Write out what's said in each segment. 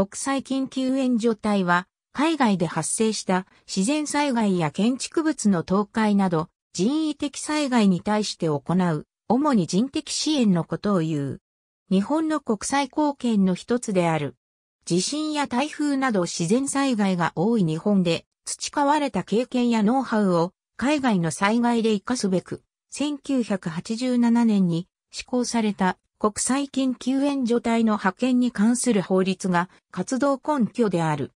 国際緊急援助隊は、海外で発生した自然災害や建築物の倒壊など人為的災害に対して行う、主に人的支援のことを言う。日本の国際貢献の一つである。地震や台風など自然災害が多い日本で培われた経験やノウハウを海外の災害で活かすべく、1987年に施行された国際緊急援助隊の派遣に関する法律が活動根拠である。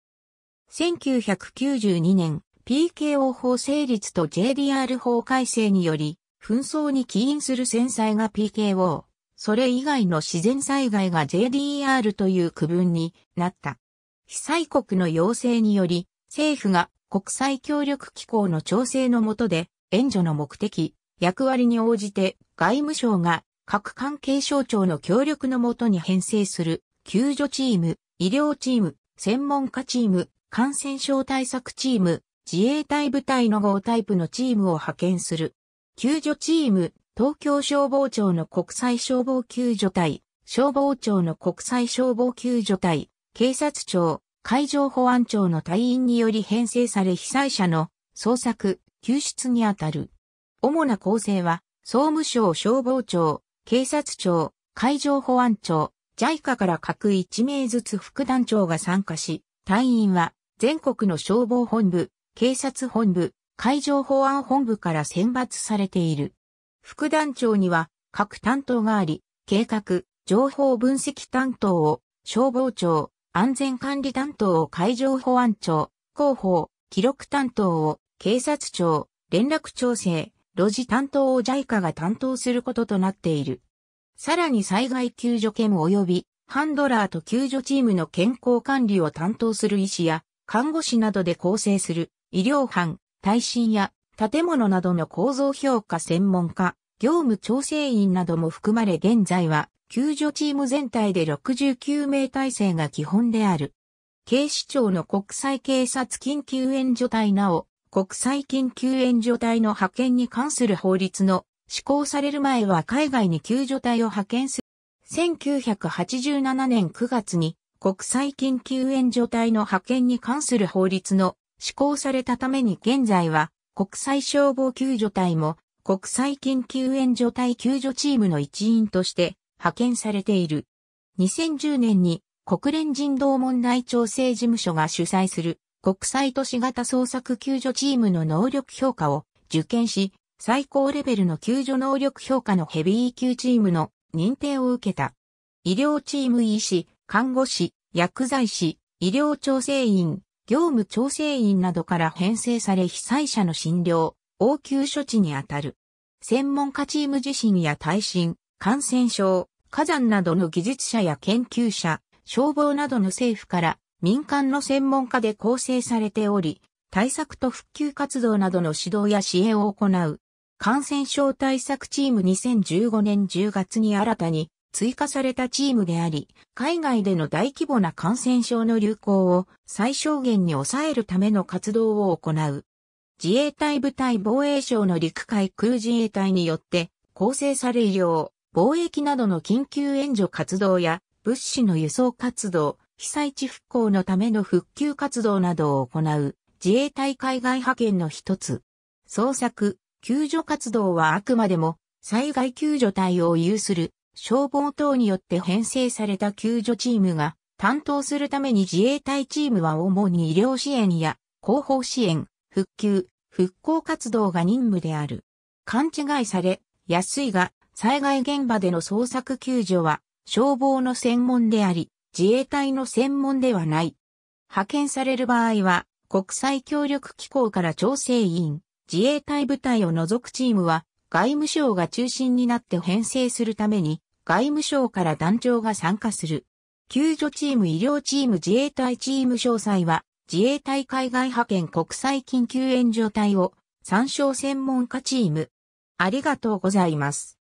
1992年、PKO 法成立と JDR 法改正により、紛争に起因する戦災が PKO、それ以外の自然災害が JDR という区分になった。被災国の要請により、政府が国際協力機構の調整の下で、援助の目的、役割に応じて外務省が各関係省庁の協力のもとに編成する救助チーム、医療チーム、専門家チーム、感染症対策チーム、自衛隊部隊の号タイプのチームを派遣する。救助チーム、東京消防庁の国際消防救助隊、消防庁の国際消防救助隊、警察庁、海上保安庁の隊員により編成され被災者の捜索、救出にあたる。主な構成は、総務省消防庁、警察庁、海上保安庁、JICA から各1名ずつ副団長が参加し、隊員は全国の消防本部、警察本部、海上保安本部から選抜されている。副団長には各担当があり、計画、情報分析担当を消防庁、安全管理担当を海上保安庁、広報、記録担当を警察庁、連絡調整、路地担当を JICA が担当することとなっている。さらに災害救助犬及びハンドラーと救助チームの健康管理を担当する医師や看護師などで構成する医療班、耐震や建物などの構造評価専門家、業務調整員なども含まれ現在は救助チーム全体で69名体制が基本である。警視庁の国際警察緊急援助隊なお、国際緊急援助隊の派遣に関する法律の施行される前は海外に救助隊を派遣する。1987年9月に国際緊急援助隊の派遣に関する法律の施行されたために現在は国際消防救助隊も国際緊急援助隊救助チームの一員として派遣されている。2010年に国連人道問題調整事務所が主催する国際都市型捜索救助チームの能力評価を受験し、最高レベルの救助能力評価のヘビー級チームの認定を受けた。医療チーム医師、看護師、薬剤師、医療調整員、業務調整員などから編成され被災者の診療、応急処置にあたる。専門家チーム自身や耐震、感染症、火山などの技術者や研究者、消防などの政府から民間の専門家で構成されており、対策と復旧活動などの指導や支援を行う。感染症対策チーム2015年10月に新たに追加されたチームであり、海外での大規模な感染症の流行を最小限に抑えるための活動を行う。自衛隊部隊防衛省の陸海空自衛隊によって構成され医療、貿易などの緊急援助活動や物資の輸送活動、被災地復興のための復旧活動などを行う自衛隊海外派遣の一つ。捜索、救助活動はあくまでも災害救助隊を有する消防等によって編成された救助チームが担当するために自衛隊チームは主に医療支援や広報支援、復旧、復興活動が任務である。勘違いされ、安いが災害現場での捜索救助は消防の専門であり、自衛隊の専門ではない。派遣される場合は、国際協力機構から調整委員、自衛隊部隊を除くチームは、外務省が中心になって編成するために、外務省から団長が参加する。救助チーム、医療チーム、自衛隊チーム詳細は、自衛隊海外派遣国際緊急援助隊を参照専門家チーム。ありがとうございます。